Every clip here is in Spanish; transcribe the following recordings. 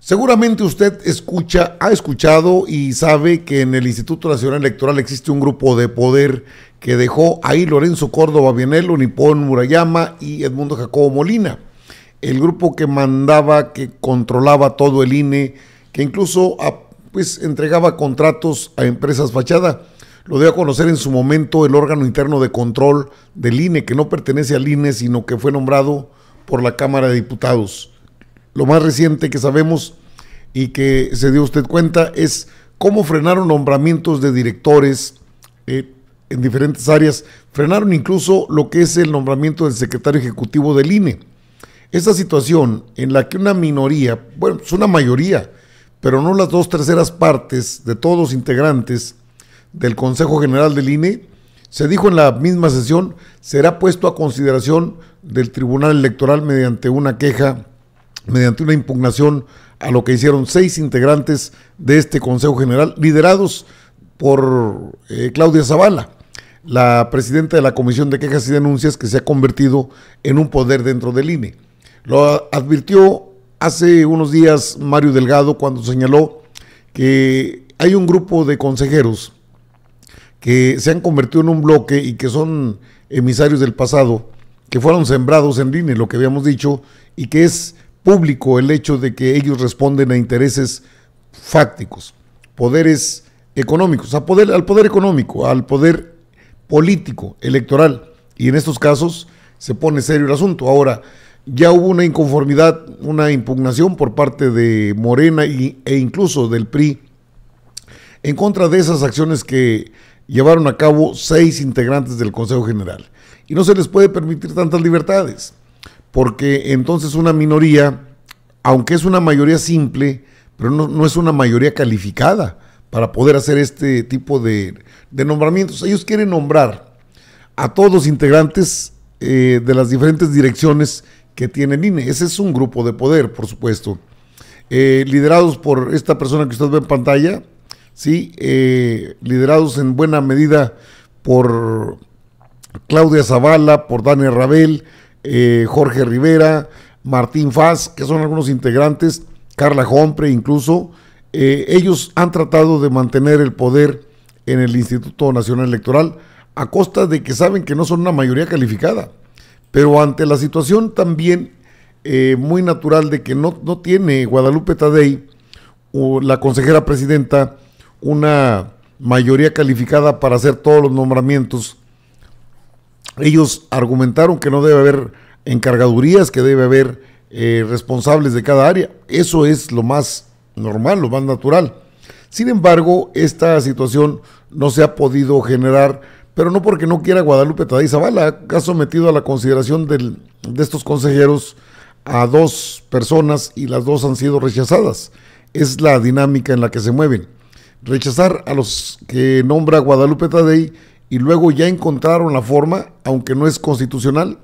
Seguramente usted escucha, ha escuchado y sabe que en el Instituto Nacional Electoral existe un grupo de poder que dejó ahí Lorenzo Córdoba Bienelo, Nipón Murayama y Edmundo Jacobo Molina. El grupo que mandaba, que controlaba todo el INE, que incluso pues, entregaba contratos a empresas fachada. Lo dio a conocer en su momento el órgano interno de control del INE, que no pertenece al INE, sino que fue nombrado por la Cámara de Diputados. Lo más reciente que sabemos y que se dio usted cuenta es cómo frenaron nombramientos de directores eh, en diferentes áreas. Frenaron incluso lo que es el nombramiento del secretario ejecutivo del INE. Esta situación en la que una minoría, bueno, es una mayoría, pero no las dos terceras partes de todos los integrantes del Consejo General del INE, se dijo en la misma sesión, será puesto a consideración del Tribunal Electoral mediante una queja mediante una impugnación a lo que hicieron seis integrantes de este Consejo General, liderados por eh, Claudia Zavala, la presidenta de la Comisión de Quejas y Denuncias, que se ha convertido en un poder dentro del INE. Lo advirtió hace unos días Mario Delgado cuando señaló que hay un grupo de consejeros que se han convertido en un bloque y que son emisarios del pasado, que fueron sembrados en INE, lo que habíamos dicho, y que es público el hecho de que ellos responden a intereses fácticos, poderes económicos, poder, al poder económico, al poder político, electoral. Y en estos casos se pone serio el asunto. Ahora, ya hubo una inconformidad, una impugnación por parte de Morena e incluso del PRI en contra de esas acciones que llevaron a cabo seis integrantes del Consejo General. Y no se les puede permitir tantas libertades porque entonces una minoría, aunque es una mayoría simple, pero no, es una mayoría calificada para poder hacer este tipo de, nombramientos. Ellos quieren nombrar a todos los integrantes eh, de las diferentes direcciones que tiene el INE. Ese es un grupo de poder, por supuesto. Eh, liderados por esta persona que usted ve en pantalla, ¿sí? Eh, liderados en buena medida por Claudia Zavala, por Daniel Rabel, eh, Jorge Rivera, Martín Faz, que son algunos integrantes, Carla Jompre, incluso, eh, ellos han tratado de mantener el poder en el Instituto Nacional Electoral a costa de que saben que no son una mayoría calificada. Pero ante la situación también eh, muy natural de que no, no tiene Guadalupe Tadei, la consejera presidenta, una mayoría calificada para hacer todos los nombramientos ellos argumentaron que no debe haber encargadurías, que debe haber eh, responsables de cada área. Eso es lo más normal, lo más natural. Sin embargo, esta situación no se ha podido generar, pero no porque no quiera Guadalupe Tadei Zavala, ha sometido a la consideración de estos consejeros a dos personas y las dos han sido rechazadas. Es la dinámica en la que se mueven. Rechazar a los que nombra Guadalupe Tadei y luego ya encontraron la forma, aunque no es constitucional,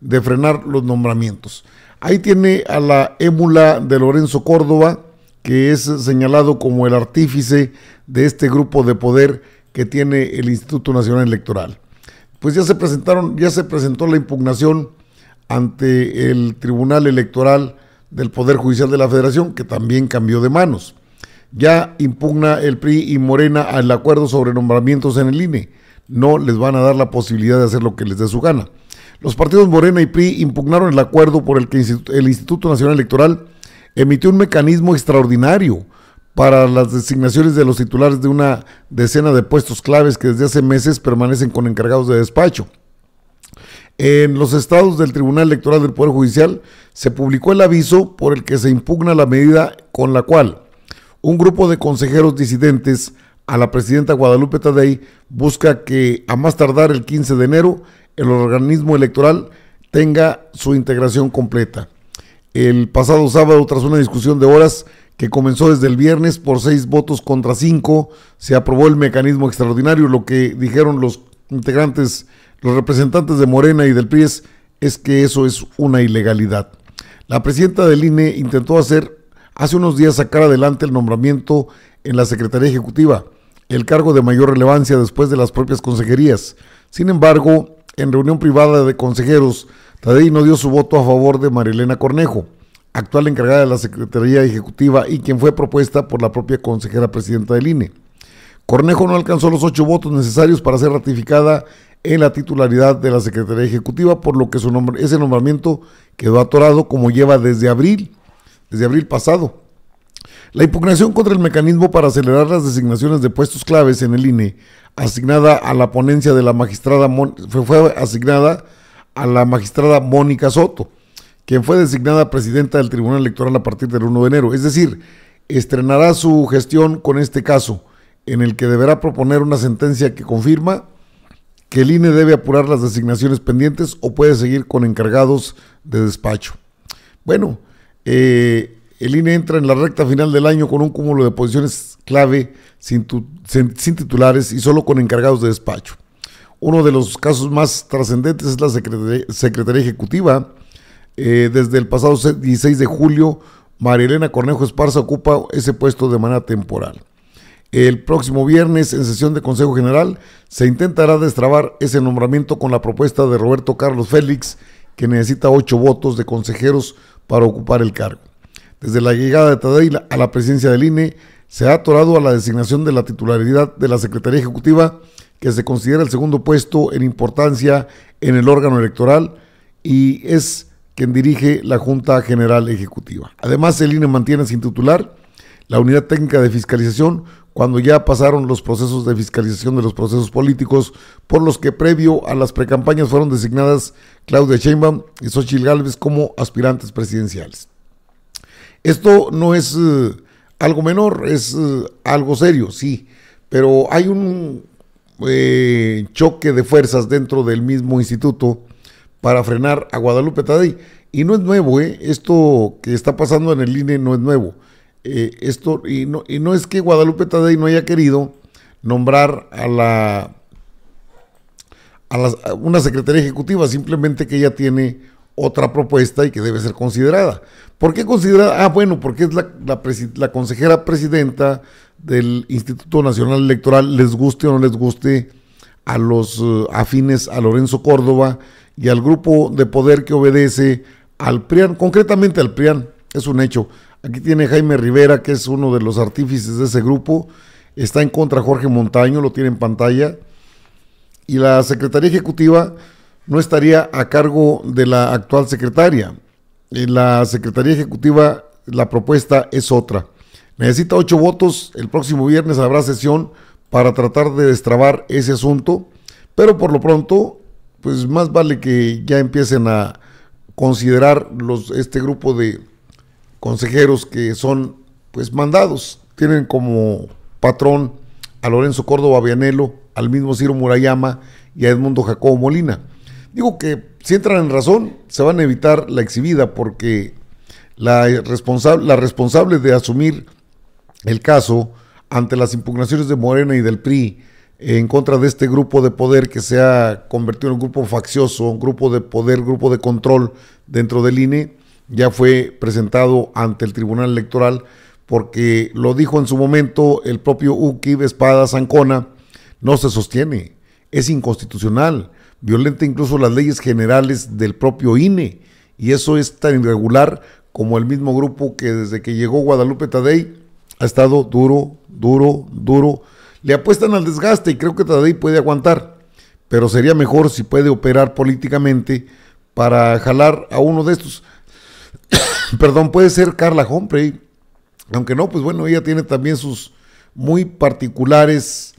de frenar los nombramientos. Ahí tiene a la émula de Lorenzo Córdoba, que es señalado como el artífice de este grupo de poder que tiene el Instituto Nacional Electoral. Pues ya se presentaron, ya se presentó la impugnación ante el Tribunal Electoral del Poder Judicial de la Federación, que también cambió de manos. Ya impugna el PRI y Morena al acuerdo sobre nombramientos en el INE no les van a dar la posibilidad de hacer lo que les dé su gana. Los partidos Morena y PRI impugnaron el acuerdo por el que el Instituto Nacional Electoral emitió un mecanismo extraordinario para las designaciones de los titulares de una decena de puestos claves que desde hace meses permanecen con encargados de despacho. En los estados del Tribunal Electoral del Poder Judicial se publicó el aviso por el que se impugna la medida con la cual un grupo de consejeros disidentes a la presidenta Guadalupe Tadei busca que a más tardar el 15 de enero el organismo electoral tenga su integración completa. El pasado sábado, tras una discusión de horas que comenzó desde el viernes por seis votos contra cinco, se aprobó el mecanismo extraordinario. Lo que dijeron los integrantes, los representantes de Morena y del PRIES, es que eso es una ilegalidad. La presidenta del INE intentó hacer hace unos días sacar adelante el nombramiento en la Secretaría Ejecutiva, el cargo de mayor relevancia después de las propias consejerías. Sin embargo, en reunión privada de consejeros, Tadei no dio su voto a favor de Marilena Cornejo, actual encargada de la Secretaría Ejecutiva y quien fue propuesta por la propia consejera presidenta del INE. Cornejo no alcanzó los ocho votos necesarios para ser ratificada en la titularidad de la Secretaría Ejecutiva, por lo que su nombre, ese nombramiento quedó atorado como lleva desde abril, desde abril pasado, la impugnación contra el mecanismo para acelerar las designaciones de puestos claves en el INE, asignada a la ponencia de la magistrada fue asignada a la magistrada Mónica Soto, quien fue designada presidenta del Tribunal Electoral a partir del 1 de enero. Es decir, estrenará su gestión con este caso, en el que deberá proponer una sentencia que confirma que el INE debe apurar las designaciones pendientes o puede seguir con encargados de despacho. Bueno, eh, el INE entra en la recta final del año con un cúmulo de posiciones clave sin, titulares y solo con encargados de despacho. Uno de los casos más trascendentes es la Secretaría, Ejecutiva. Eh, desde el pasado 16 de julio, María Elena Cornejo Esparza ocupa ese puesto de manera temporal. El próximo viernes, en sesión de Consejo General, se intentará destrabar ese nombramiento con la propuesta de Roberto Carlos Félix, que necesita ocho votos de consejeros para ocupar el cargo. Desde la llegada de Tadei a la presidencia del INE, se ha atorado a la designación de la titularidad de la Secretaría Ejecutiva, que se considera el segundo puesto en importancia en el órgano electoral y es quien dirige la Junta General Ejecutiva. Además, el INE mantiene sin titular la Unidad Técnica de Fiscalización cuando ya pasaron los procesos de fiscalización de los procesos políticos por los que previo a las precampañas fueron designadas Claudia Sheinbaum y Xochitl Gálvez como aspirantes presidenciales. Esto no es eh, algo menor, es eh, algo serio, sí, pero hay un eh, choque de fuerzas dentro del mismo instituto para frenar a Guadalupe Tadei. Y no es nuevo, esto que está pasando en el INE no es nuevo. esto, y no, y no es que Guadalupe Tadei no haya querido nombrar a la a, una secretaría ejecutiva, simplemente que ella tiene otra propuesta y que debe ser considerada. ¿Por qué considerada? Ah, bueno, porque es la, consejera presidenta del Instituto Nacional Electoral, les guste o no les guste a los eh, afines a Lorenzo Córdoba y al grupo de poder que obedece al PRIAN, concretamente al PRIAN, es un hecho. Aquí tiene Jaime Rivera, que es uno de los artífices de ese grupo, está en contra Jorge Montaño, lo tiene en pantalla, y la Secretaría Ejecutiva no estaría a cargo de la actual secretaria. En la Secretaría Ejecutiva la propuesta es otra. Necesita ocho votos, el próximo viernes habrá sesión para tratar de destrabar ese asunto, pero por lo pronto, pues más vale que ya empiecen a considerar los, este grupo de consejeros que son pues mandados, tienen como patrón a Lorenzo Córdoba Vianelo, al mismo Ciro Murayama y a Edmundo Jacobo Molina. Digo que si entran en razón, se van a evitar la exhibida porque la responsable, de asumir el caso ante las impugnaciones de Morena y del PRI en contra de este grupo de poder que se ha convertido en un grupo faccioso, un grupo de poder, grupo de control dentro del INE, ya fue presentado ante el Tribunal Electoral porque lo dijo en su momento el propio Uki Espada Zancona, no se sostiene es inconstitucional, violenta incluso las leyes generales del propio INE, y eso es tan irregular como el mismo grupo que desde que llegó Guadalupe Tadei ha estado duro, duro, duro. Le apuestan al desgaste y creo que Tadei puede aguantar, pero sería mejor si puede operar políticamente para jalar a uno de estos. Perdón, puede ser Carla Humphrey, aunque no, pues bueno, ella tiene también sus muy particulares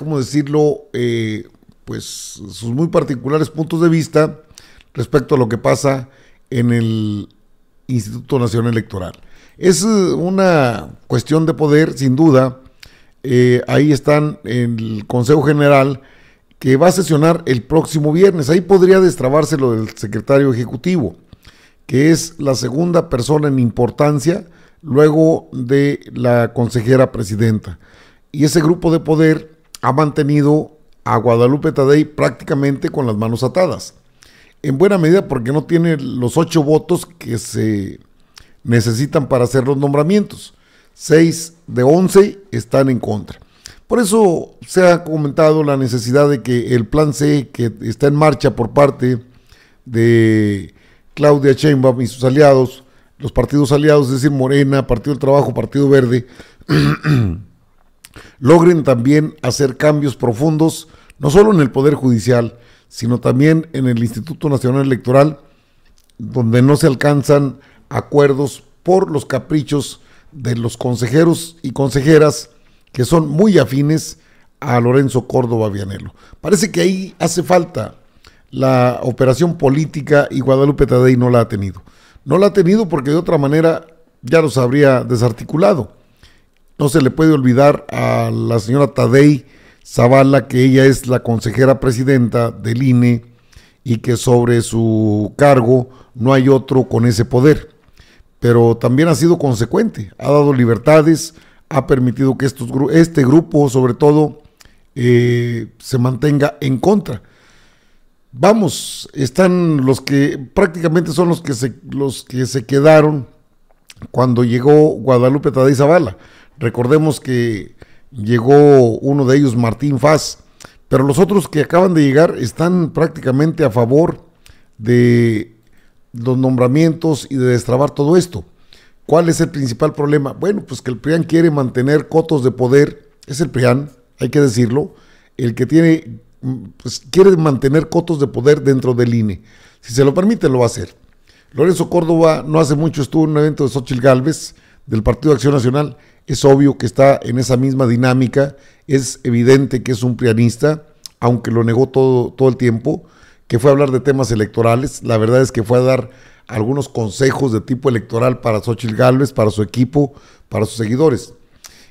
¿cómo decirlo? Eh, pues sus muy particulares puntos de vista respecto a lo que pasa en el Instituto Nacional Electoral. Es eh, una cuestión de poder, sin duda. Eh, ahí están el Consejo General que va a sesionar el próximo viernes. Ahí podría destrabarse lo del secretario ejecutivo, que es la segunda persona en importancia luego de la consejera presidenta. Y ese grupo de poder ha mantenido a Guadalupe Tadei prácticamente con las manos atadas. En buena medida porque no tiene los ocho votos que se necesitan para hacer los nombramientos. Seis de once están en contra. Por eso se ha comentado la necesidad de que el plan C que está en marcha por parte de Claudia Sheinbaum y sus aliados, los partidos aliados, es decir, Morena, Partido del Trabajo, Partido Verde, logren también hacer cambios profundos, no solo en el Poder Judicial, sino también en el Instituto Nacional Electoral, donde no se alcanzan acuerdos por los caprichos de los consejeros y consejeras que son muy afines a Lorenzo Córdoba Vianelo. Parece que ahí hace falta la operación política y Guadalupe Tadei no la ha tenido. No la ha tenido porque de otra manera ya los habría desarticulado. No se le puede olvidar a la señora Tadei Zavala que ella es la consejera presidenta del INE y que sobre su cargo no hay otro con ese poder. Pero también ha sido consecuente, ha dado libertades, ha permitido que estos, este grupo sobre todo eh, se mantenga en contra. Vamos, están los que prácticamente son los que se, los que se quedaron cuando llegó Guadalupe Tadei Zavala Recordemos que llegó uno de ellos, Martín Faz, pero los otros que acaban de llegar están prácticamente a favor de los nombramientos y de destrabar todo esto. ¿Cuál es el principal problema? Bueno, pues que el PRIAN quiere mantener cotos de poder, es el PRIAN, hay que decirlo, el que tiene, pues quiere mantener cotos de poder dentro del INE. Si se lo permite, lo va a hacer. Lorenzo Córdoba no hace mucho estuvo en un evento de Xochitl Galvez, del Partido de Acción Nacional, es obvio que está en esa misma dinámica, es evidente que es un pianista, aunque lo negó todo, todo el tiempo, que fue a hablar de temas electorales, la verdad es que fue a dar algunos consejos de tipo electoral para Xochitl Gálvez, para su equipo, para sus seguidores.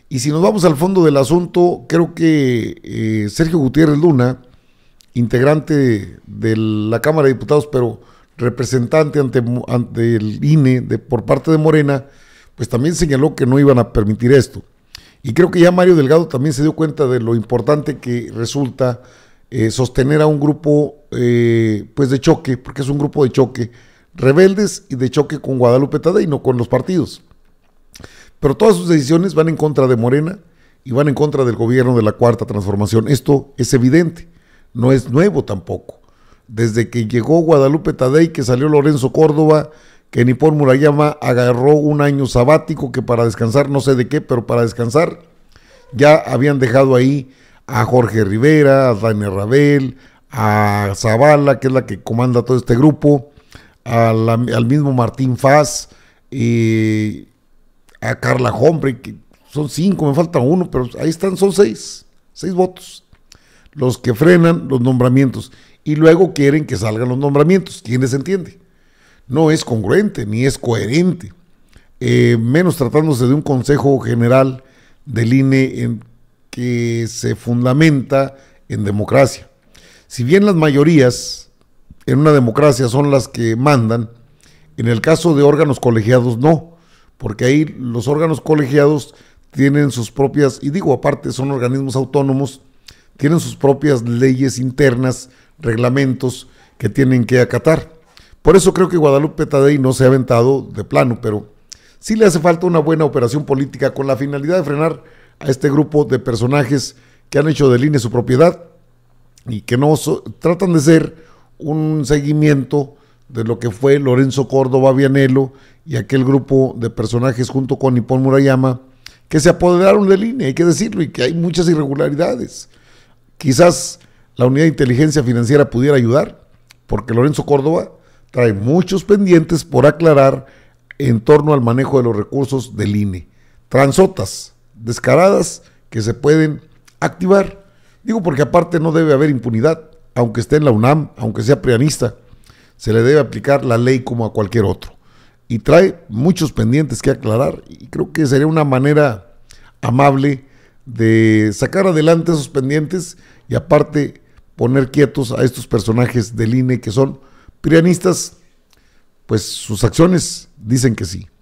Y si nos vamos al fondo del asunto, creo que eh, Sergio Gutiérrez Luna, integrante de la Cámara de Diputados, pero representante ante, el INE por parte de Morena, pues también señaló que no iban a permitir esto. Y creo que ya Mario Delgado también se dio cuenta de lo importante que resulta eh, sostener a un grupo eh, pues de choque, porque es un grupo de choque, rebeldes y de choque con Guadalupe Tadei, no con los partidos. Pero todas sus decisiones van en contra de Morena y van en contra del gobierno de la Cuarta Transformación. Esto es evidente, no es nuevo tampoco. Desde que llegó Guadalupe Tadei, que salió Lorenzo Córdoba, que Nippon Murayama agarró un año sabático que para descansar, no sé de qué, pero para descansar ya habían dejado ahí a Jorge Rivera, a Daniel Rabel, a Zavala, que es la que comanda todo este grupo, al mismo Martín Faz, y a Carla Hombre, que son cinco, me falta uno, pero ahí están, son seis, seis votos, los que frenan los nombramientos. Y luego quieren que salgan los nombramientos, ¿quién les entiende? no es congruente ni es coherente, eh, menos tratándose de un Consejo General del INE en, que se fundamenta en democracia. Si bien las mayorías en una democracia son las que mandan, en el caso de órganos colegiados no, porque ahí los órganos colegiados tienen sus propias, y digo aparte, son organismos autónomos, tienen sus propias leyes internas, reglamentos que tienen que acatar. Por eso creo que Guadalupe Tadei no se ha aventado de plano, pero sí le hace falta una buena operación política con la finalidad de frenar a este grupo de personajes que han hecho de línea su propiedad y que no tratan de ser un seguimiento de lo que fue Lorenzo Córdoba Vianelo y aquel grupo de personajes junto con Nippon Murayama que se apoderaron de línea, hay que decirlo, y que hay muchas irregularidades. Quizás la unidad de inteligencia financiera pudiera ayudar, porque Lorenzo Córdoba trae muchos pendientes por aclarar en torno al manejo de los recursos del INE. Transotas descaradas que se pueden activar. Digo porque aparte no debe haber impunidad, aunque esté en la UNAM, aunque sea prianista, se le debe aplicar la ley como a cualquier otro. Y trae muchos pendientes que aclarar y creo que sería una manera amable de sacar adelante esos pendientes y aparte poner quietos a estos personajes del INE que son Piranistas, pues sus acciones dicen que sí.